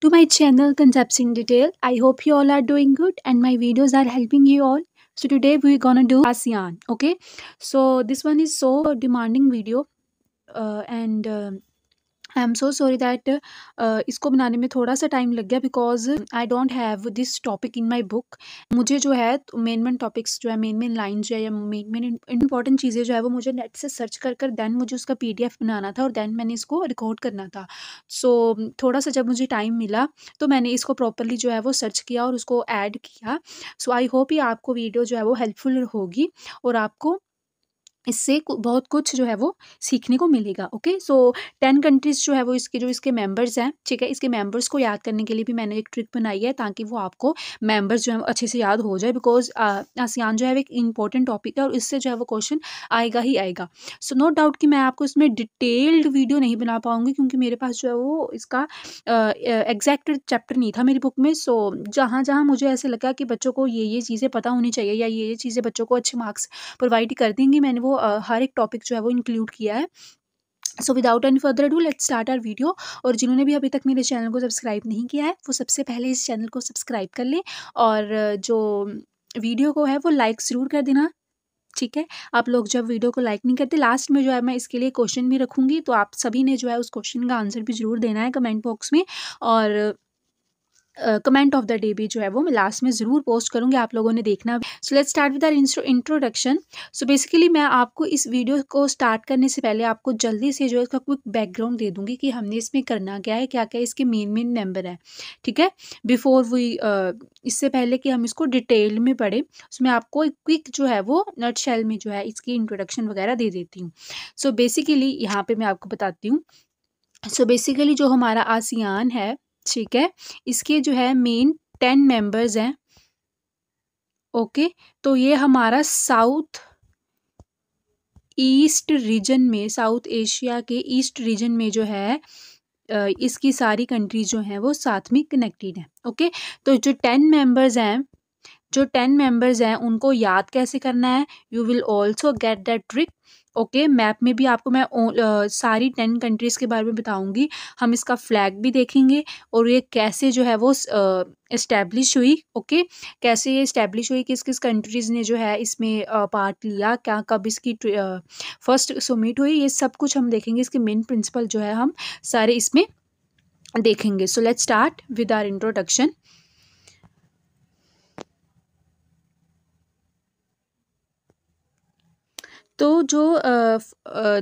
to my channel Concepts in Detail. I hope you all are doing good and my videos are helping you all. So today we're gonna do ASEAN. Okay, so this one is so demanding video, uh, and uh, I am so sorry that इसको बनाने में थोड़ा सा time लग गया because I don't have this topic in my book मुझे जो है मेन मेन टॉपिक्स जो है मेन मेन लाइन जो है या मेन मेन इंपॉर्टेंट चीज़ें जो है वो मुझे नेट से सर्च कर कर दैन मुझे उसका पी डी एफ बनाना था और दैन मैंने इसको रिकॉर्ड करना था सो so, थोड़ा सा जब मुझे टाइम मिला तो मैंने इसको प्रॉपरली जो है वो सर्च किया और उसको ऐड किया सो आई होप ये आपको वीडियो जो है वो हेल्पफुल होगी और आपको इससे बहुत कुछ जो है वो सीखने को मिलेगा ओके सो टेन कंट्रीज़ जो है वो इसके जो इसके मेंबर्स हैं ठीक है इसके मेंबर्स को याद करने के लिए भी मैंने एक ट्रिक बनाई है ताकि वो आपको मेंबर्स जो है अच्छे से याद हो जाए बिकॉज आसियान जो है एक इंपॉर्टेंट टॉपिक है और इससे जो है वो क्वेश्चन आएगा ही आएगा सो नो डाउट कि मैं आपको इसमें डिटेल्ड वीडियो नहीं बना पाऊँगी क्योंकि मेरे पास जो है वो इसका एग्जैक्ट चैप्टर नहीं था मेरी बुक में सो so, जहाँ जहाँ मुझे ऐसे लगा कि बच्चों को ये ये चीज़ें पता होनी चाहिए या ये ये चीज़ें बच्चों को अच्छे मार्क्स प्रोवाइड कर देंगी मैंने वो हर एक टॉपिक जो है वो इंक्लूड किया है so without any further do let start our video और जिन्होंने भी अभी तक मेरे चैनल को सब्सक्राइब नहीं किया है वो सबसे पहले इस चैनल को सब्सक्राइब कर लें और जो वीडियो को है वो लाइक ज़रूर कर देना ठीक है आप लोग जब वीडियो को लाइक नहीं करते लास्ट में जो है मैं इसके लिए क्वेश्चन भी रखूँगी तो आप सभी ने जो है उस क्वेश्चन का आंसर भी ज़रूर देना है कमेंट बॉक्स में और कमेंट ऑफ द डे भी जो है वो मैं लास्ट में ज़रूर पोस्ट करूँगी आप लोगों ने देखना so let start with our introduction so basically मैं आपको इस वीडियो को स्टार्ट करने से पहले आपको जल्दी से जो है इसका क्विक बैकग्राउंड दे दूँगी कि हमने इसमें करना क्या है क्या क्या इसके मेन मेन मेम्बर हैं ठीक है बिफोर वी इससे पहले कि हम इसको डिटेल में पढ़ें सो मैं आपको एक क्विक जो है वो नट शेल में जो है इसकी इंट्रोडक्शन वगैरह दे देती हूँ सो बेसिकली यहाँ पर मैं आपको बताती हूँ सो so बेसिकली जो हमारा आसियान है ठीक है इसके जो है मेन टेन मेंबर्स हैं ओके तो ये हमारा साउथ ईस्ट रीजन में साउथ एशिया के ईस्ट रीजन में जो है इसकी सारी कंट्रीज जो हैं वो साथ में कनेक्टेड हैं ओके तो जो टेन मेंबर्स हैं जो टेन मेंबर्स हैं उनको याद कैसे करना है you will also get that trick okay map में भी आपको मैं आ, सारी टेन कंट्रीज़ के बारे में बताऊंगी हम इसका फ्लैग भी देखेंगे और ये कैसे जो है वो इस्टेब्लिश हुई ओके कैसे ये इस्टेब्लिश हुई किस किस कंट्रीज़ ने जो है इसमें पार्ट लिया क्या कब इसकी फर्स्ट सुमिट हुई ये सब कुछ हम देखेंगे इसके मेन प्रिंसिपल जो है हम सारे इसमें देखेंगे so let start with our introduction तो जो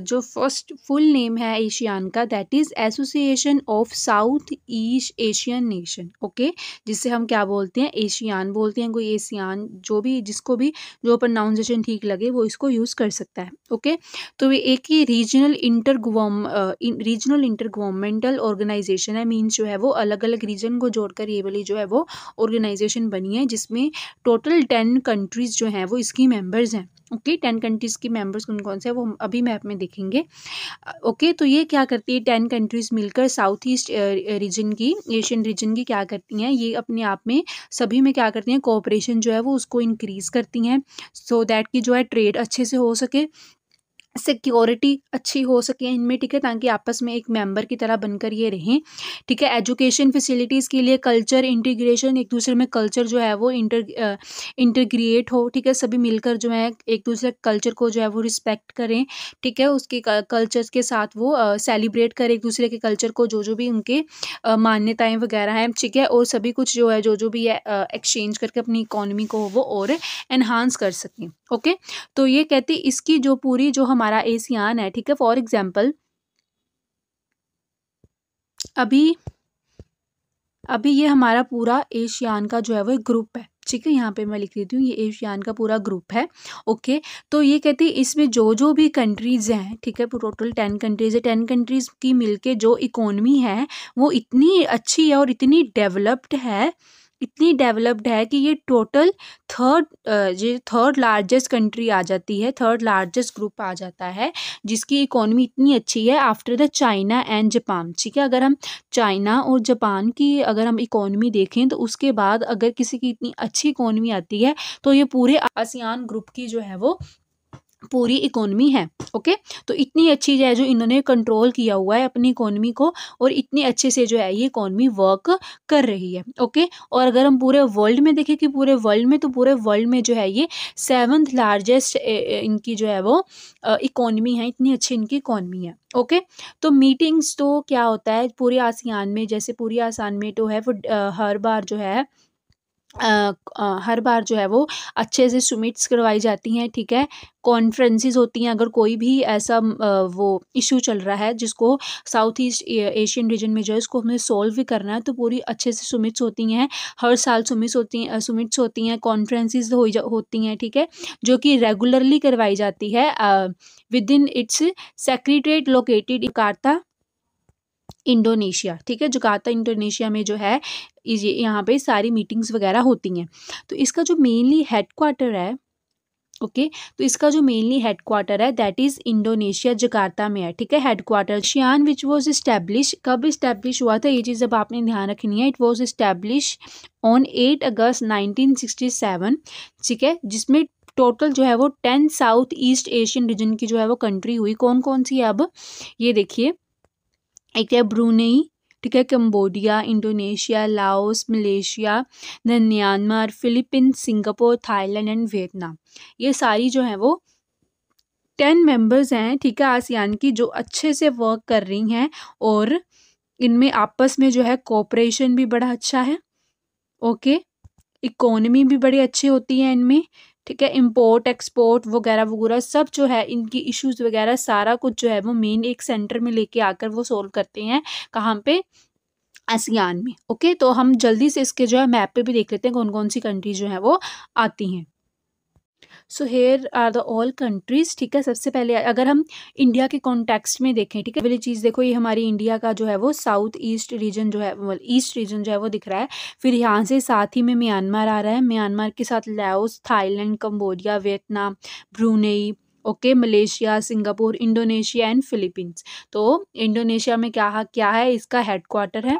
जो फर्स्ट फुल नेम है एशियान का that is Association of South east Asian Nation okay जिससे हम क्या बोलते हैं एशियान बोलते हैं कोई एशियान जो भी जिसको भी जो प्रनाउंसिएशन ठीक लगे वो इसको यूज़ कर सकता है ओके तो एक ही regional inter regional inter governmental organisation है मीन्स जो है वो अलग अलग रीजन को जोड़कर ये वाली जो है वो ऑर्गेनाइजेशन बनी है जिसमें टोटल टेन कंट्रीज़ जो हैं वो इसकी मेम्बर्स हैं ओके टेन कंट्रीज़ की मेंबर्स कौन कौन से हैं वो अभी मैप में देखेंगे ओके okay, तो ये क्या करती है टेन कंट्रीज़ मिलकर साउथ ईस्ट रीजन की एशियन रीजन की क्या करती हैं ये अपने आप में सभी में क्या करती हैं कोऑपरेशन जो है वो उसको इंक्रीज़ करती हैं सो so दैट की जो है ट्रेड अच्छे से हो सके सिक्योरिटी अच्छी हो सके इनमें ठीक है ताकि आपस में एक मेंबर की तरह बनकर ये रहें ठीक है एजुकेशन फैसिलिटीज़ के लिए कल्चर इंटीग्रेशन एक दूसरे में कल्चर जो है वो इंटर इंटीग्रिएट हो ठीक है सभी मिलकर जो है एक दूसरे कल्चर को जो है वो रिस्पेक्ट करें ठीक है उसके कल्चर के साथ वो सेलिब्रेट करें एक दूसरे के कल्चर को जो जो भी उनके मान्यताएँ वगैरह हैं ठीक है और सभी कुछ जो है जो जो भी है एक्सचेंज करके अपनी इकोनॉमी को वो और एनहांस कर सकें ओके तो ये कहती इसकी जो पूरी जो हमारे हमारा एसियान है ठीक है फॉर एग्जाम्पल अभी अभी ये हमारा पूरा एशियान का जो है वो ग्रुप है ठीक है यहाँ पे मैं लिख देती हूँ ये एशियान का पूरा ग्रुप है ओके तो ये कहती है इसमें जो जो भी कंट्रीज़ हैं ठीक है टोटल टेन कंट्रीज़ है टेन कंट्रीज़ की मिलके जो इकोनमी है वो इतनी अच्छी है और इतनी डेवलप्ड है इतनी डेवलप्ड है कि ये टोटल थर्ड ये थर्ड लार्जेस्ट कंट्री आ जाती है थर्ड लार्जेस्ट ग्रुप आ जाता है जिसकी इकोनॉमी इतनी अच्छी है after the China and Japan ठीक है अगर हम चाइना और जापान की अगर हम इकोनॉमी देखें तो उसके बाद अगर किसी की इतनी अच्छी इकोनॉमी आती है तो ये पूरे आसियान ग्रुप की जो है वो पूरी इकोनॉमी है ओके तो इतनी अच्छी जो है जो इन्होंने कंट्रोल किया हुआ है अपनी इकोनमी को और इतनी अच्छे से जो है ये इकोनमी वर्क कर रही है ओके और अगर हम पूरे वर्ल्ड में देखें कि पूरे वर्ल्ड में तो पूरे वर्ल्ड में जो है ये सेवन्थ लार्जेस्ट इनकी जो है वो इकोनमी है इतनी अच्छी इनकी इकोनमी है ओके okay? तो मीटिंग्स तो क्या होता है पूरे आसियान में जैसे पूरी आसान में तो है वो हर बार जो है हर बार जो है वो अच्छे से सुमिट्स करवाई जाती हैं ठीक है कॉन्फ्रेंसेस होती हैं अगर कोई भी ऐसा वो इशू चल रहा है जिसको साउथ ईस्ट एशियन रीजन में जो है इसको हमें सॉल्व भी करना है तो पूरी अच्छे से सुमिट्स होती हैं हर साल सुमिट्स होती हैं सुमिट्स होती हैं कॉन्फ्रेंसेस हो होती हैं ठीक है जो कि रेगुलरली करवाई जाती है within its secretariat located Jakarta Indonesia ठीक है जकार्ता इंडोनेशिया में जो है ये यहाँ पे सारी मीटिंग्स वगैरह होती हैं तो इसका जो मेनली हेडक्वार्टर है ओके okay, तो इसका जो मेनली हेडक्वार्टर है दैट इज़ इंडोनेशिया जकार्ता में है ठीक है headquarter ASEAN which was establish कब इस्टेब्लिश हुआ था ये चीज़ अब आपने ध्यान रखनी है it was establish on 8 August 1967 ठीक है जिसमें टोटल जो है वो ten south east Asian region की जो है वो कंट्री हुई कौन कौन सी है अब ये देखिए एक है ब्रूनेई ठीक है Cambodia Indonesia Laos Malaysia Myanmar Philippines Singapore Thailand and Vietnam ये सारी जो हैं वो टेन मेंबर्स हैं ठीक है आसियान की जो अच्छे से वर्क कर रही हैं और इनमें आपस में जो है कोऑपरेशन भी बड़ा अच्छा है ओके इकोनमी भी बड़ी अच्छी होती है इनमें ठीक है इम्पोर्ट एक्सपोर्ट वगैरह वगैरह सब जो है इनकी इश्यूज़ वगैरह सारा कुछ जो है वो मेन एक सेंटर में लेके आकर वो सोल्व करते हैं कहाँ पे आसियान में ओके तो हम जल्दी से इसके जो है मैप पे भी देख लेते हैं कौन कौन सी कंट्री जो है वो आती हैं so here are the all countries ठीक है सबसे पहले अगर हम इंडिया के कॉन्टेक्स्ट में देखें ठीक है पहली चीज़ देखो ये हमारी इंडिया का जो है वो साउथ ईस्ट रीजन जो है ईस्ट रीजन जो है वो दिख रहा है फिर यहाँ से साथ ही में म्यांमार आ रहा है म्यांमार के साथ Laos Thailand Cambodia Vietnam Brunei okay Malaysia Singapore Indonesia and Philippines तो इंडोनेशिया में क्या क्या है इसका हेडक्वार्टर है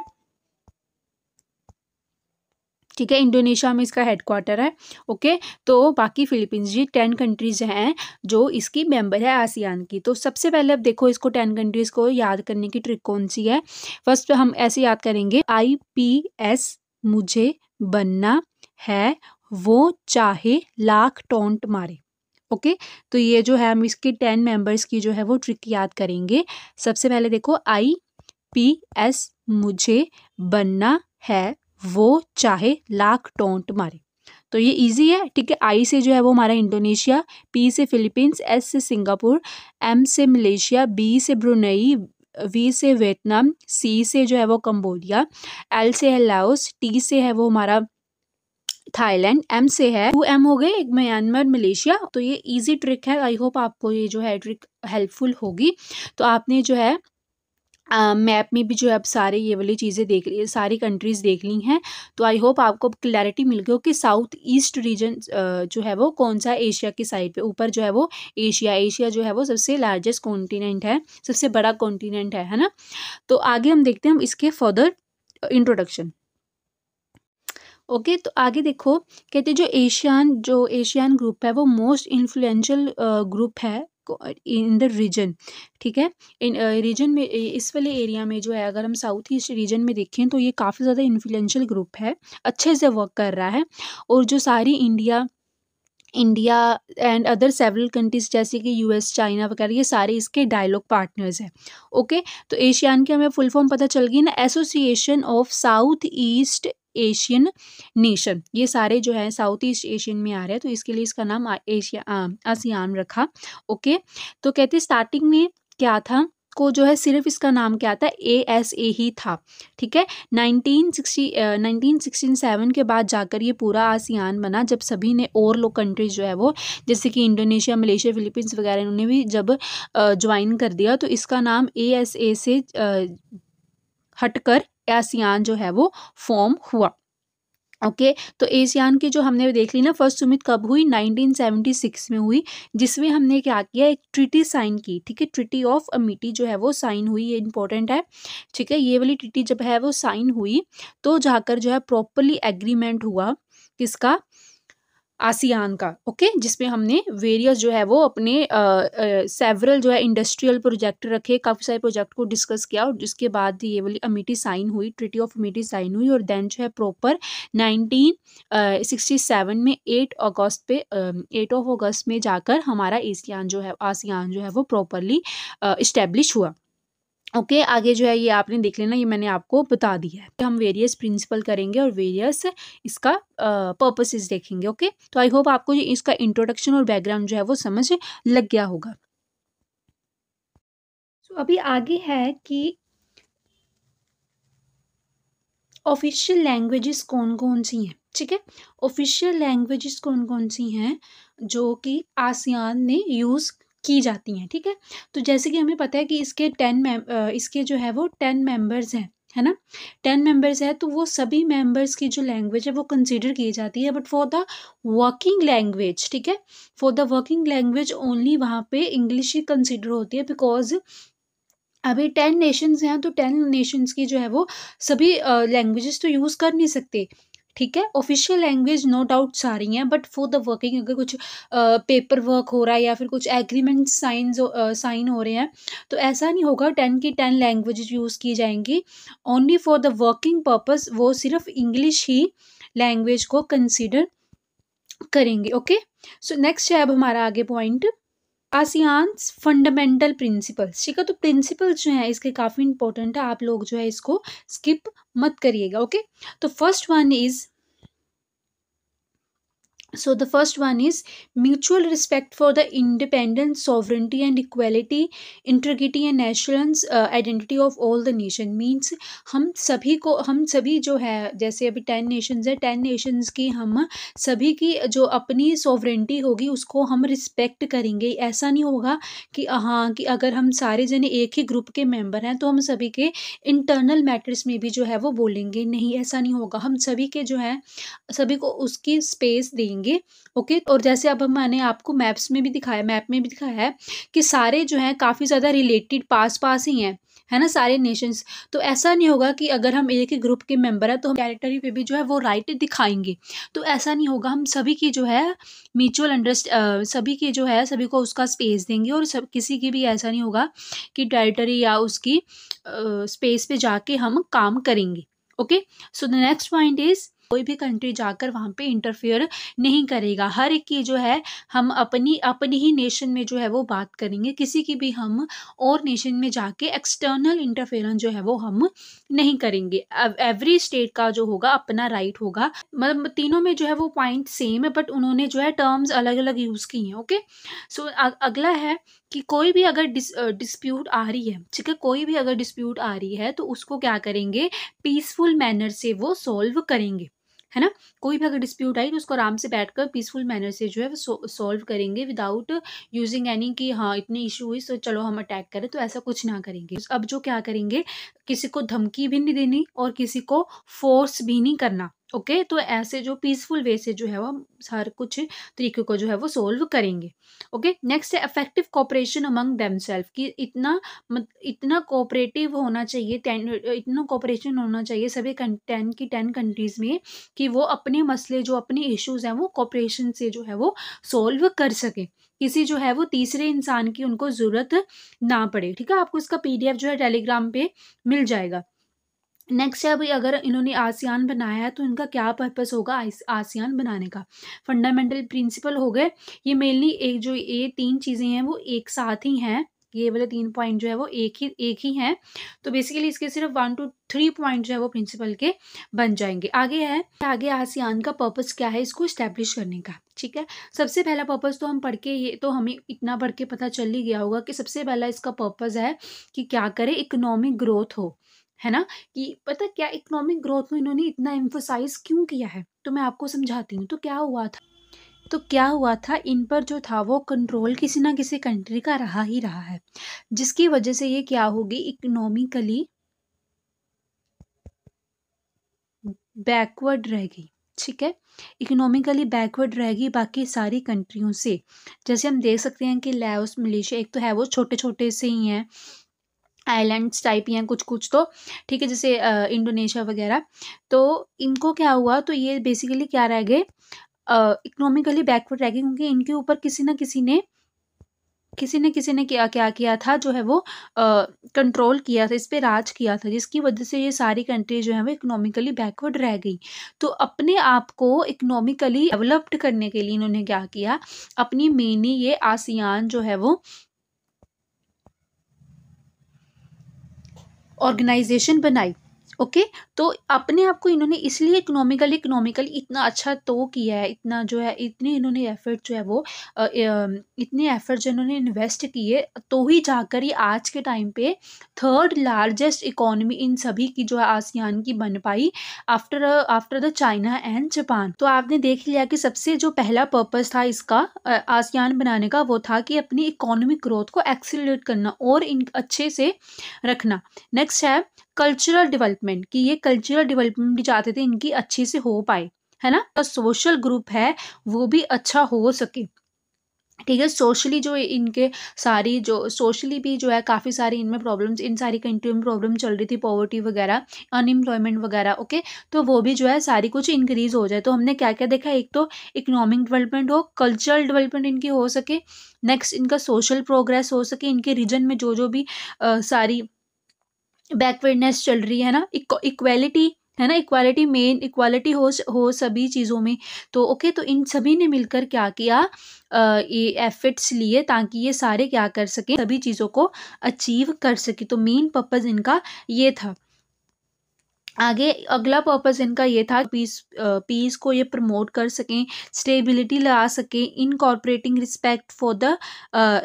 ठीक है इंडोनेशिया में इसका हेडक्वार्टर है ओके तो बाकी फिलीपींस जी टेन कंट्रीज़ हैं जो इसकी मेंबर है आसियान की तो सबसे पहले अब देखो इसको टेन कंट्रीज़ को याद करने की ट्रिक कौन सी है फर्स्ट हम ऐसे याद करेंगे आई पी एस मुझे बनना है वो चाहे लाख टोंट मारे ओके okay? तो ये जो है हम इसके टेन मेंबर्स की जो है वो ट्रिक याद करेंगे सबसे पहले देखो आई पी एस मुझे बनना है वो चाहे लाख टोंट मारे तो ये इजी है ठीक है आई से जो है वो हमारा इंडोनेशिया पी से फिलीपींस एस से सिंगापुर एम से मलेशिया बी से ब्रुनई वी से वियतनाम सी से जो है वो कंबोडिया एल से है लाओस टी से है वो हमारा थाईलैंड एम से है टू एम हो गए एक म्यांमार मलेशिया तो ये इजी ट्रिक है आई होप आपको ये जो है ट्रिक हेल्पफुल होगी तो आपने जो है मैप में भी जो है आप सारे ये वाली चीज़ें देख ली सारी कंट्रीज़ देख ली हैं तो आई होप आपको क्लैरिटी मिल गई हो कि साउथ ईस्ट रीजन जो है वो कौन सा एशिया की साइड पे ऊपर जो है वो एशिया एशिया जो है वो सबसे लार्जेस्ट कॉन्टीनेंट है सबसे बड़ा कॉन्टीनेंट है है ना तो आगे हम देखते हैं हम इसके फर्दर इंट्रोडक्शन ओके okay, तो आगे देखो कहते जो एशियन जो एशियन ग्रुप है वो मोस्ट इन्फ्लुएंशियल ग्रुप है इन द रीजन ठीक है इन रीजन uh, में इस वाले एरिया में जो है अगर हम साउथ ईस्ट रीजन में देखें तो ये काफ़ी ज़्यादा इन्फ्लुएंशियल ग्रुप है अच्छे से वर्क कर रहा है और जो सारी India India and other several countries जैसे कि यूएस चाइना वगैरह ये सारे इसके डायलॉग पार्टनर्स हैं ओके तो एशियान की हमें फुल फॉर्म पता चल गई ना Association of South east Asian Nation ये सारे जो है साउथ ईस्ट एशियन में आ रहे हैं तो इसके लिए इसका नाम एशिया आसियान रखा ओके तो कहते स्टार्टिंग में क्या था को जो है सिर्फ इसका नाम क्या था ए एस ए ही था ठीक है 1960 1967 के बाद जाकर ये पूरा आसियान बना जब सभी ने और लोग कंट्रीज जो है वो जैसे कि इंडोनेशिया मलेशिया फिलीपींस वगैरह इन्होंने भी जब ज्वाइन कर दिया तो इसका नाम ए एस ए से हटकर एसियान जो है वो फॉर्म हुआ ओके okay, तो एशियान की जो हमने देख ली ना फर्स्ट सुमित कब हुई 1976 में हुई जिसमें हमने क्या किया एक ट्रिटी साइन की ठीक है ट्रिटी ऑफ अमिटी जो है वो साइन हुई ये इंपॉर्टेंट है ठीक है ये वाली ट्रिटी जब है वो साइन हुई तो जाकर जो है प्रॉपरली एग्रीमेंट हुआ किसका आसियान का ओके जिसमें हमने वेरियस जो है वो अपने सेवरल जो है इंडस्ट्रियल प्रोजेक्ट रखे काफ़ी सारे प्रोजेक्ट को डिस्कस किया और जिसके बाद ये वाली अमिटी साइन हुई ट्रिटी ऑफ अमिटी साइन हुई और देन जो है प्रॉपर नाइनटीन सिक्सटी सेवन में एट अगस्त पे एट ऑफ अगस्त में जाकर हमारा एसियान जो है आसियान जो है वो प्रॉपरली इस्टेब्लिश हुआ ओके okay, आगे जो है ये आपने देख लेना ये मैंने आपको बता दिया है हम वेरियस प्रिंसिपल करेंगे और वेरियस इसका पर्पसेस देखेंगे ओके okay? तो आई होप आपको इसका इंट्रोडक्शन और बैकग्राउंड जो है वो समझ लग गया होगा सो so, अभी आगे है कि ऑफिशियल लैंग्वेजेस कौन कौन सी हैं ठीक है ऑफिशियल लैंग्वेजेस कौन कौन सी हैं जो कि आसियान ने यूज़ की जाती हैं ठीक है तो जैसे कि हमें पता है कि इसके टेन इसके जो है वो टेन मेंबर्स हैं है ना टेन मेंबर्स है तो वो सभी मेंबर्स की जो लैंग्वेज है वो कंसिडर की जाती है but for the working language ठीक है for the working language only वहाँ पे इंग्लिश ही कंसिडर होती है बिकॉज अभी टेन नेशंस हैं तो टेन नेशंस की जो है वो सभी लैंग्वेजेस तो यूज़ कर नहीं सकते ठीक है ऑफिशियल लैंग्वेज नो डाउट आ रही हैं बट फॉर द वर्किंग अगर कुछ पेपर वर्क हो रहा है या फिर कुछ एग्रीमेंट साइन साइन हो रहे हैं तो ऐसा नहीं होगा टेन की टेन लैंग्वेज यूज़ की जाएंगी only for the working purpose वो सिर्फ इंग्लिश ही लैंग्वेज को कंसिडर करेंगे ओके सो नेक्स्ट है अब हमारा आगे पॉइंट आसियांस फंडामेंटल प्रिंसिपल्स ठीक है तो प्रिंसिपल्स जो है इसके काफ़ी इंपॉर्टेंट है आप लोग जो है इसको स्किप मत करिएगा ओके तो first one is so the first one is mutual respect for the independence sovereignty and equality integrity and national identity of all the nation means हम सभी को हम सभी जो है जैसे अभी टेन नेशंस है टेन नेशंस की हम सभी की जो अपनी सॉवरेंटी होगी उसको हम रिस्पेक्ट करेंगे ऐसा नहीं होगा कि हाँ कि अगर हम सारे जने एक ही ग्रुप के मेंबर हैं तो हम सभी के इंटरनल मैटर्स में भी जो है वो बोलेंगे नहीं ऐसा नहीं होगा हम सभी के जो है सभी को उसकी स्पेस देंगे करेंगे ओके और जैसे अब हम मैंने आपको मैप्स में भी दिखाया मैप में भी दिखाया है कि सारे जो हैं काफ़ी ज़्यादा रिलेटेड पास पास ही हैं है ना सारे नेशंस तो ऐसा नहीं होगा कि अगर हम एक ही ग्रुप के मेंबर हैं तो हम टेरिटरी पे भी जो है वो राइट दिखाएंगे तो ऐसा नहीं होगा हम सभी की जो है म्यूचुअल अंडरस्ट सभी की जो है सभी को उसका स्पेस देंगे और सब किसी की भी ऐसा नहीं होगा कि टेरिटरी या उसकी स्पेस पे जाके हम काम करेंगे okay so the next point is कोई भी कंट्री जाकर वहाँ पे इंटरफेयर नहीं करेगा हर एक की जो है हम अपनी अपनी ही नेशन में जो है वो बात करेंगे किसी की भी हम और नेशन में जाके एक्सटर्नल इंटरफेरेंस जो है वो हम नहीं करेंगे एवरी स्टेट का जो होगा अपना राइट होगा मतलब तीनों में जो है वो पॉइंट सेम है बट उन्होंने जो है टर्म्स अलग अलग यूज़ की हैं ओके सो अगला है कि कोई भी अगर डिस, डिस्प्यूट आ रही है ठीक है कोई भी अगर डिस्प्यूट आ रही है तो उसको क्या करेंगे पीसफुल मैनर से वो सॉल्व करेंगे है ना कोई भी अगर डिस्प्यूट आई तो उसको आराम से बैठ कर पीसफुल मैनर से जो है वो सॉल्व करेंगे विदाउट यूजिंग एनी कि हाँ इतने इशू हुई तो चलो हम अटैक करें तो ऐसा कुछ ना करेंगे अब जो क्या करेंगे किसी को धमकी भी नहीं देनी और किसी को फोर्स भी नहीं करना ओके okay, तो ऐसे जो पीसफुल वे से जो है वो हम हर कुछ तरीके को जो है वो सोल्व करेंगे ओके नेक्स्ट है effective cooperation among them self कि इतना मत, इतना कोऑपरेटिव होना चाहिए टेन इतना कॉपरेशन होना चाहिए सभी टेन की टेन कंट्रीज में कि वो अपने मसले जो अपने इश्यूज हैं वो कॉपरेशन से जो है वो सोल्व कर सकें किसी जो है वो तीसरे इंसान की उनको ज़रूरत ना पड़े ठीक है आपको इसका पी जो है टेलीग्राम पे मिल जाएगा नेक्स्ट है अभी अगर इन्होंने आसियान बनाया है तो इनका क्या पर्पस होगा आसियान बनाने का फंडामेंटल प्रिंसिपल हो गए ये मेनली एक जो ये तीन चीज़ें हैं वो एक साथ ही हैं ये वाले तीन पॉइंट जो है वो एक ही एक ही हैं तो बेसिकली इसके सिर्फ वन टू थ्री पॉइंट जो है वो प्रिंसिपल के बन जाएंगे आगे है आगे आसियान का पर्पस क्या है इसको इस्टेब्लिश करने का ठीक है सबसे पहला पर्पस तो हम पढ़ के ये तो हमें इतना पढ़ के पता चल ही गया होगा कि सबसे पहला इसका पर्पस है कि क्या करें इकोनॉमिक ग्रोथ हो है ना कि पता क्या इकोनॉमिक ग्रोथ में इन्होंने इतना एम्फोसाइज क्यों किया है तो मैं आपको समझाती हूँ तो क्या हुआ था तो क्या हुआ था इन पर जो था वो कंट्रोल किसी ना किसी कंट्री का रहा ही रहा है जिसकी वजह से ये क्या होगी इकोनॉमिकली बैकवर्ड रह गई ठीक है इकोनॉमिकली बैकवर्ड रहेगी बाकी सारी कंट्रियों से जैसे हम देख सकते हैं कि लैस मलेशिया एक तो है वो छोटे छोटे से ही हैं आइलैंड्स टाइप ही हैं कुछ कुछ तो ठीक है जैसे इंडोनेशिया वगैरह तो इनको क्या हुआ तो ये बेसिकली क्या रह गए इकोनॉमिकली बैकवर्ड रह गए क्योंकि इनके ऊपर किसी न किसी ने किसी ने किसी ने क्या क्या किया था जो है वो कंट्रोल किया था इस पर राज किया था जिसकी वजह से ये सारी कंट्री जो है वो इकोनॉमिकली बैकवर्ड रह गई तो अपने आप को इकोनॉमिकली डेवलप्ड करने के लिए इन्होंने क्या किया अपनी मेनी ये आसियान जो है वो ऑर्गेनाइजेशन बनाई ओके तो अपने आप को इन्होंने इसलिए इकोनॉमिकल इकोनॉमिकल इतना अच्छा तो किया है इतना जो है इतने इन्होंने एफर्ट जो है वो इतने एफर्ट जो इन्होंने इन्वेस्ट किए तो ही जाकर ये आज के टाइम पे थर्ड लार्जेस्ट इकोनॉमी इन सभी की जो है आसियान की बन पाई after after the China and Japan तो आपने देख लिया कि सबसे जो पहला पर्पज़ था इसका आसियान बनाने का वो था कि अपनी इकोनॉमिक ग्रोथ को एक्सीट करना और इन अच्छे से रखना नेक्स्ट है कल्चरल डेवलपमेंट कि ये कल्चरल डेवलपमेंट भी चाहते थे इनकी अच्छे से हो पाए है ना तो सोशल ग्रुप है वो भी अच्छा हो सके ठीक है सोशली जो इनके सारी जो सोशली भी जो है काफ़ी सारी इनमें प्रॉब्लम्स इन सारी कंट्री में प्रॉब्लम चल रही थी पॉवर्टी वगैरह अनएम्प्लॉयमेंट वगैरह ओके तो वो भी जो है सारी कुछ इंक्रीज़ हो जाए तो हमने क्या क्या देखा एक तो इकोनॉमिक डेवलपमेंट हो कल्चरल डेवलपमेंट इनकी हो सके नेक्स्ट इनका सोशल प्रोग्रेस हो सके इनके रीजन में जो जो भी आ, सारी बैकवर्डनेस चल रही है ना इक्वालिटी है ना इक्वालिटी मेन इक्वालिटी हो हो सभी चीज़ों में तो ओके तो इन सभी ने मिलकर क्या किया आ, ये एफर्ट्स लिए ताकि ये सारे क्या कर सकें सभी चीज़ों को अचीव कर सके तो मेन पर्पज़ इनका ये था आगे अगला पर्पस इनका ये था पीस पीस को ये प्रमोट कर सकें स्टेबिलिटी ला सकें incorporating respect for the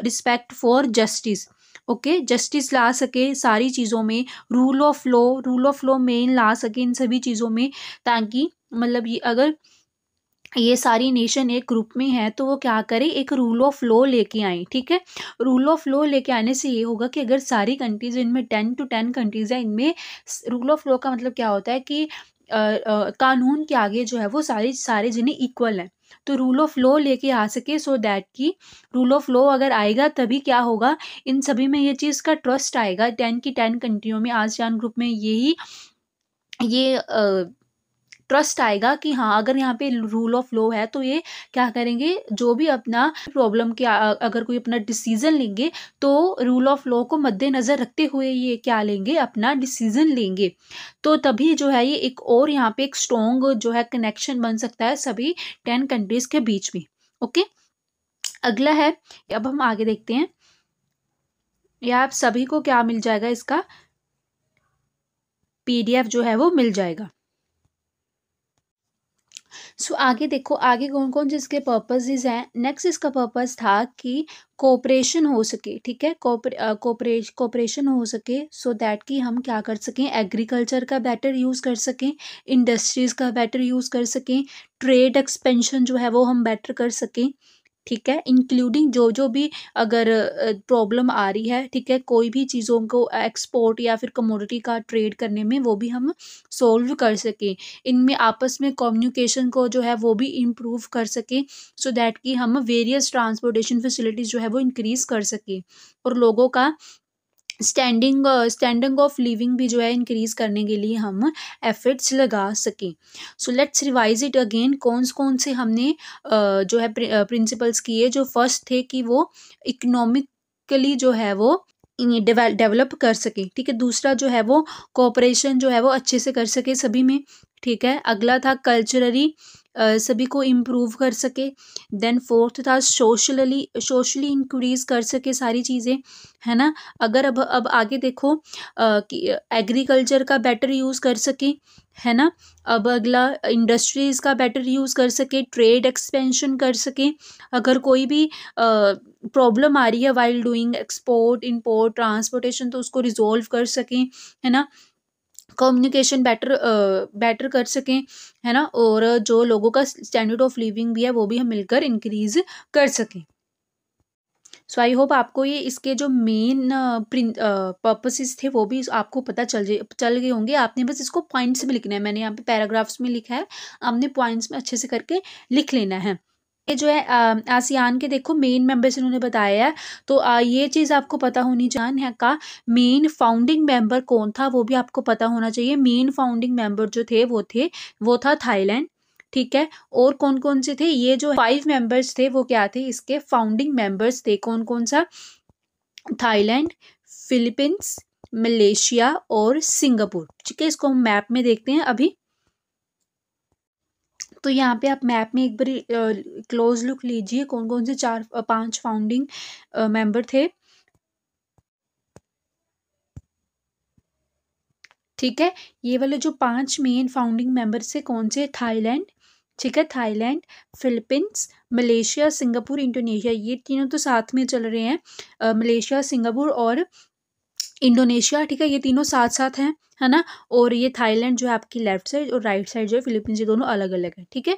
respect for justice okay justice ला सके सारी चीज़ों में rule of law rule of law मेन ला सके इन सभी चीज़ों में ताकि मतलब ये अगर ये सारी नेशन एक ग्रुप में है तो वो क्या करे एक रूल ऑफ लॉ लेके आए ठीक है रूल ऑफ लॉ लेके आने से ये होगा कि अगर सारी कंट्रीज इनमें टेन टू टेन कंट्रीज हैं इनमें रूल ऑफ लॉ का मतलब क्या होता है कि आ, आ, कानून के आगे जो है वो सारी सारे जिन्हें इक्वल हैं तो रूल ऑफ लॉ लेके आ सके सो दैट की रूल ऑफ लॉ अगर आएगा तभी क्या होगा इन सभी में ये चीज़ का ट्रस्ट आएगा टेन की टेन कंट्रियों में आसियान ग्रुप में यही ये आ, ट्रस्ट आएगा कि हाँ अगर यहाँ पे रूल ऑफ लॉ है तो ये क्या करेंगे जो भी अपना प्रॉब्लम के अगर कोई अपना डिसीजन लेंगे तो रूल ऑफ लॉ को मद्देनज़र रखते हुए ये क्या लेंगे अपना डिसीजन लेंगे तो तभी जो है ये एक और यहाँ पे एक स्ट्रोंग जो है कनेक्शन बन सकता है सभी टेन कंट्रीज़ के बीच में ओके अगला है अब हम आगे देखते हैं या आप सभी को क्या मिल जाएगा इसका पीडीएफ जो है वो मिल जाएगा सो आगे देखो आगे कौन कौन से इसके पर्पजेज़ हैं नेक्स्ट इसका पर्पज़ था कि कोऑपरेशन हो सके ठीक है कोऑपरेश कोऑपरेशन हो सके सो so दैट कि हम क्या कर सकें एग्रीकल्चर का बेटर यूज़ कर सकें इंडस्ट्रीज़ का बेटर यूज़ कर सकें ट्रेड एक्सपेंशन जो है वो हम बेटर कर सकें ठीक है इंक्लूडिंग जो जो भी अगर प्रॉब्लम आ रही है ठीक है कोई भी चीज़ों को एक्सपोर्ट या फिर कमोडिटी का ट्रेड करने में वो भी हम सोल्व कर सकें इनमें आपस में कम्युनिकेशन को जो है वो भी इम्प्रूव कर सकें सो दैट कि हम वेरियस ट्रांसपोर्टेशन फैसिलिटीज़ जो है वो इंक्रीज़ कर सकें और लोगों का स्टैंडिंग स्टैंडिंग ऑफ लिविंग भी जो है इंक्रीज करने के लिए हम एफर्ट्स लगा सकें so let's revise it again कौन कौन से हमने uh, जो है प्रिंसिपल्स किए जो फर्स्ट थे कि वो इकोनॉमिकली जो है वो डेवलप कर सके ठीक है दूसरा जो है वो कोऑपरेशन जो है वो अच्छे से कर सके सभी में ठीक है अगला था कल्चरली सभी को इम्प्रूव कर सके देन फोर्थ था सोशलली सोशली इंक्रीज कर सके सारी चीज़ें है ना अगर अब अब आगे देखो आ, कि एग्रीकल्चर का बेटर यूज़ कर सके है ना अब अगला इंडस्ट्रीज़ का बेटर यूज़ कर सके ट्रेड एक्सपेंशन कर सके अगर कोई भी प्रॉब्लम आ रही है while doing export import transportation तो उसको रिजोल्व कर सकें है ना कम्युनिकेशन बेटर बेटर कर सकें है ना और जो लोगों का स्टैंडर्ड ऑफ लिविंग भी है वो भी हम मिलकर इंक्रीज़ कर सकें सो आई होप आपको ये इसके जो मेन पर्पसेस थे वो भी आपको पता चल चल गए होंगे आपने बस इसको पॉइंट्स में लिखना है मैंने यहाँ पे पैराग्राफ्स में लिखा है आपने पॉइंट्स में अच्छे से करके लिख लेना है ये जो है आसियान के देखो मेन मेंबर्स इन्होंने बताया है तो आ, ये चीज़ आपको पता होनी चाहिए का मेन फाउंडिंग मेंबर कौन था वो भी आपको पता होना चाहिए मेन फाउंडिंग मेंबर जो थे वो थे वो था थाईलैंड ठीक है और कौन कौन से थे ये जो फाइव मेंबर्स थे वो क्या थे इसके फाउंडिंग मेंबर्स थे कौन कौन सा थाईलैंड फिलीपींस मलेशिया और सिंगापुर ठीक है इसको हम मैप में देखते हैं अभी तो यहाँ पे आप मैप में एक बार क्लोज लुक लीजिए कौन कौन से चार पांच फाउंडिंग मेंबर थे ठीक है ये वाले जो पांच मेन फाउंडिंग मेंबर से कौन से थाईलैंड ठीक है Thailand Philippines Malaysia Singapore Indonesia ये तीनों तो साथ में चल रहे हैं मलेशिया सिंगापुर और इंडोनेशिया ठीक है ये तीनों साथ साथ हैं है ना और ये थाईलैंड जो है आपकी लेफ्ट साइड और राइट साइड जो है फिलीपींस ये दोनों अलग अलग है ठीक है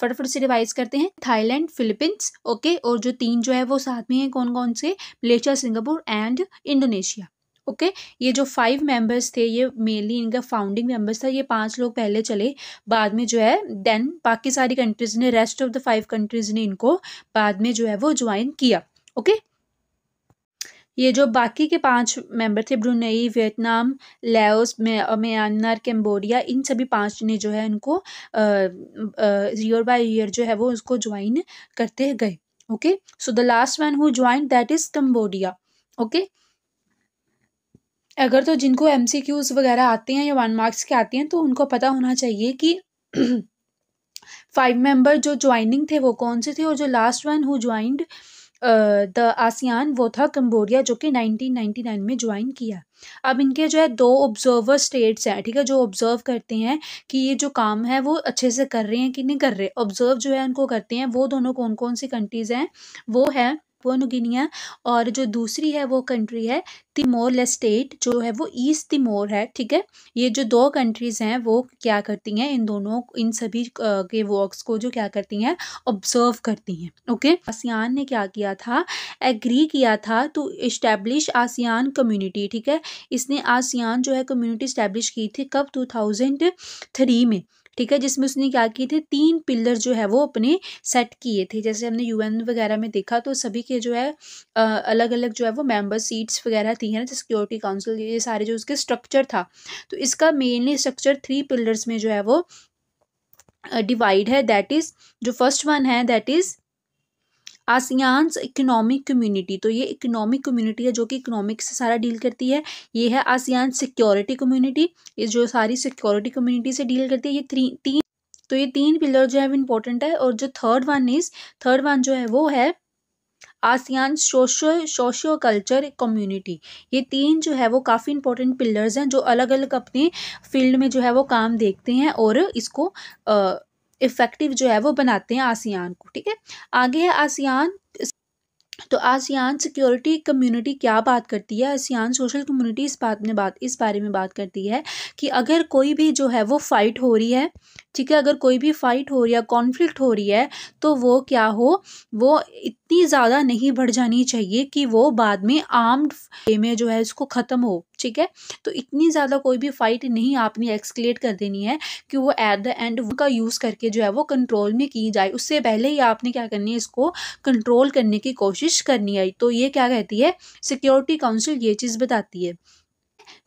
फटाफट से रिवाइज करते हैं थाईलैंड फिलीपींस ओके और जो तीन जो है वो साथ में हैं कौन कौन से Malaysia Singapore and Indonesia okay okay? ये जो फाइव मेंबर्स थे ये मेनली इनका फाउंडिंग मेंबर्स था ये पांच लोग पहले चले बाद में जो है देन बाकी सारी कंट्रीज़ ने rest of the five countries ने इनको बाद में जो है वो ज्वाइन किया ओके okay? ये जो बाकी के पांच मेंबर थे Brunei Vietnam Laos Myanmar Cambodia इन सभी पांच ने जो है उनको ईयर बाय ईयर जो है वो उसको ज्वाइन करते गए okay so the last one who join that is Cambodia okay अगर तो जिनको एम सी क्यूज़ वगैरह आते हैं या वन मार्क्स के आते हैं तो उनको पता होना चाहिए कि फाइव मेंबर जो ज्वाइनिंग थे वो कौन से थे और जो last one who joined the ASEAN वो था कम्बोडिया जो कि 1999 में ज्वाइन किया अब इनके जो है दो ऑब्जर्वर स्टेट्स हैं ठीक है जो ऑब्जर्व करते हैं कि ये जो काम है वो अच्छे से कर रहे हैं कि नहीं कर रहे ऑब्जर्व जो है उनको करते हैं वो दोनों कौन कौन सी कंट्रीज़ हैं वो है पापुआनुगिनिया और जो दूसरी है वो कंट्री है तिमोर लेस्टेट जो है वो ईस्ट तिमोर है ठीक है ये जो दो कंट्रीज़ हैं वो क्या करती हैं इन दोनों इन सभी के वॉक्स को जो क्या करती हैं ऑब्जर्व करती हैं ओके आसियान ने क्या किया था एग्री किया था टू इस्टेब्लिश आसियान कम्युनिटी ठीक है इसने आसियान जो है कम्युनिटी इस्टेब्लिश की थी कब टू थाउजेंड थ्री में ठीक है जिसमें उसने क्या किए थे तीन पिलर जो है वो अपने सेट किए थे जैसे हमने यूएन वगैरह में देखा तो सभी के जो है अलग अलग जो है वो मेंबर सीट्स वगैरह थी है ना सिक्योरिटी काउंसिल ये सारे जो उसके स्ट्रक्चर था तो इसका मेनली स्ट्रक्चर थ्री पिलर्स में जो है वो डिवाइड है दैट इज़ जो फर्स्ट वन है that is ASEAN's economic community तो ये इकोनॉमिक कम्युनिटी है जो कि इकोनॉमिक से सारा डील करती है ये है आसियान सिक्योरिटी कम्युनिटी ये जो सारी सिक्योरिटी कम्युनिटी से डील करती है ये थ्री तीन तो ये तीन पिलर जो है वो इम्पोर्टेंट है और जो third one is third one जो है वो है ASEAN socio socio culture community ये तीन जो है वो काफ़ी इंपॉर्टेंट पिलर्स हैं जो अलग अलग अपने फील्ड में जो है वो काम देखते हैं और इसको आ, इफ़ेक्टिव जो है वो बनाते हैं आसियान को ठीक है आगे है आसियान तो आसियान सिक्योरिटी कम्युनिटी क्या बात करती है आसियान सोशल कम्युनिटी इस बात में बात इस बारे में बात करती है कि अगर कोई भी जो है वो फाइट हो रही है ठीक है अगर कोई भी फाइट हो रही है कॉन्फ्लिक्ट हो रही है तो वो क्या हो वो इतनी ज़्यादा नहीं बढ़ जानी चाहिए कि वो बाद में आर्म्ड में जो है उसको ख़त्म हो ठीक है तो इतनी ज़्यादा कोई भी फाइट नहीं आपने एक्सकलेट कर देनी है कि वो एट द एंड का यूज़ करके जो है वो कंट्रोल में की जाए उससे पहले ही आपने क्या करनी है इसको कंट्रोल करने की कोशिश करनी है तो ये क्या कहती है सिक्योरिटी काउंसिल ये चीज़ बताती है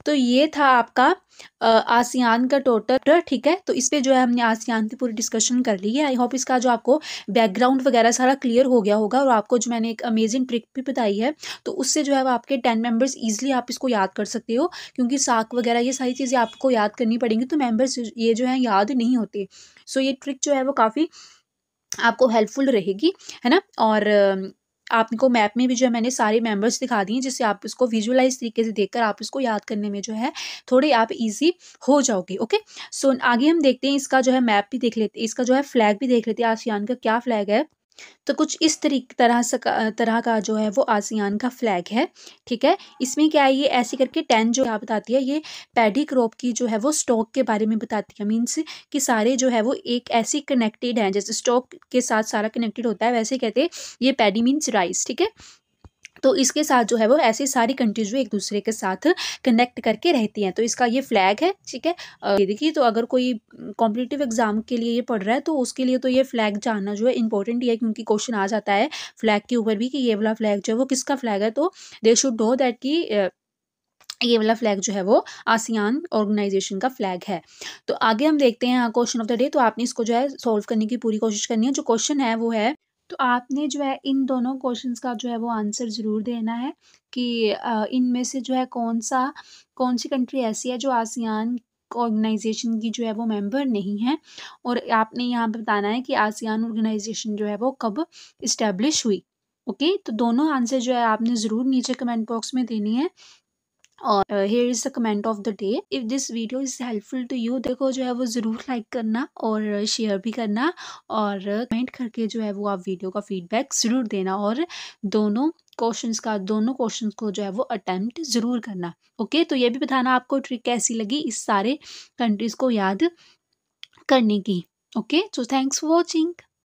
तो ये था आपका आसियान का टोटल ठीक है तो इस पर जो है हमने आसियान की पूरी डिस्कशन कर ली है आई होप इसका जो आपको बैकग्राउंड वगैरह सारा क्लियर हो गया होगा और आपको जो मैंने एक अमेजिंग ट्रिक भी बताई है तो उससे जो है वो आपके टेन मेंबर्स ईजिली आप इसको याद कर सकते हो क्योंकि साक वगैरह ये सारी चीज़ें आपको याद करनी पड़ेंगी तो मेम्बर्स ये जो है याद नहीं होते सो ये ट्रिक जो है वो काफ़ी आपको हेल्पफुल रहेगी है ना और आपको मैप में भी जो है मैंने सारे मेंबर्स दिखा दिए जिससे आप इसको विजुअलाइज तरीके से देखकर आप इसको याद करने में जो है थोड़े आप ईजी हो जाओगे ओके सो so, आगे हम देखते हैं इसका जो है मैप भी देख लेते हैं इसका जो है फ्लैग भी देख लेते हैं आसियान का क्या फ्लैग है तो कुछ इस तरीके तरह से तरह का जो है वो आसियान का फ्लैग है ठीक है इसमें क्या है ये ऐसे करके टेन जो है बताती है ये पैडी क्रॉप की जो है वो स्टॉक के बारे में बताती है मीन्स कि सारे जो है वो एक ऐसी कनेक्टेड हैं जैसे स्टॉक के साथ सारा कनेक्टेड होता है वैसे कहते हैं ये पैडी मीन्स राइस ठीक है तो इसके साथ जो है वो ऐसी सारी कंट्रीज जो एक दूसरे के साथ कनेक्ट करके रहती हैं तो इसका ये फ्लैग है ठीक है ये देखिए तो अगर कोई कॉम्पिटिटिव एग्जाम के लिए ये पढ़ रहा है तो उसके लिए तो ये फ्लैग जानना जो है इंपॉर्टेंट ही है क्योंकि क्वेश्चन आ जाता है फ्लैग के ऊपर भी कि ये वाला फ्लैग जो है वो किसका फ्लैग है तो दे शुड नो दैट कि ये वाला फ्लैग जो है वो आसियान ऑर्गेनाइजेशन का फ्लैग है तो आगे हम देखते हैं क्वेश्चन ऑफ द डे तो आपने इसको जो है सॉल्व करने की पूरी कोशिश करनी है जो क्वेश्चन है वो है तो आपने जो है इन दोनों क्वेश्चंस का जो है वो आंसर ज़रूर देना है कि इनमें से जो है कौन सा कौन सी कंट्री ऐसी है जो आसियान ऑर्गेनाइजेशन की जो है वो मेंबर नहीं है और आपने यहाँ पे बताना है कि आसियान ऑर्गेनाइजेशन जो है वो कब इस्टेब्लिश हुई ओके तो दोनों आंसर जो है आपने ज़रूर नीचे कमेंट बॉक्स में देनी है और here is the comment of the day if this video is helpful to you देखो जो है वो ज़रूर लाइक करना और शेयर uh, भी करना और कमेंट uh, करके जो है वो आप वीडियो का फीडबैक ज़रूर देना और दोनों क्वेश्चंस का दोनों क्वेश्चंस को जो है वो अटैम्प्ट ज़रूर करना ओके तो ये भी बताना आपको ट्रिक कैसी लगी इस सारे कंट्रीज़ को याद करने की okay so thanks for watching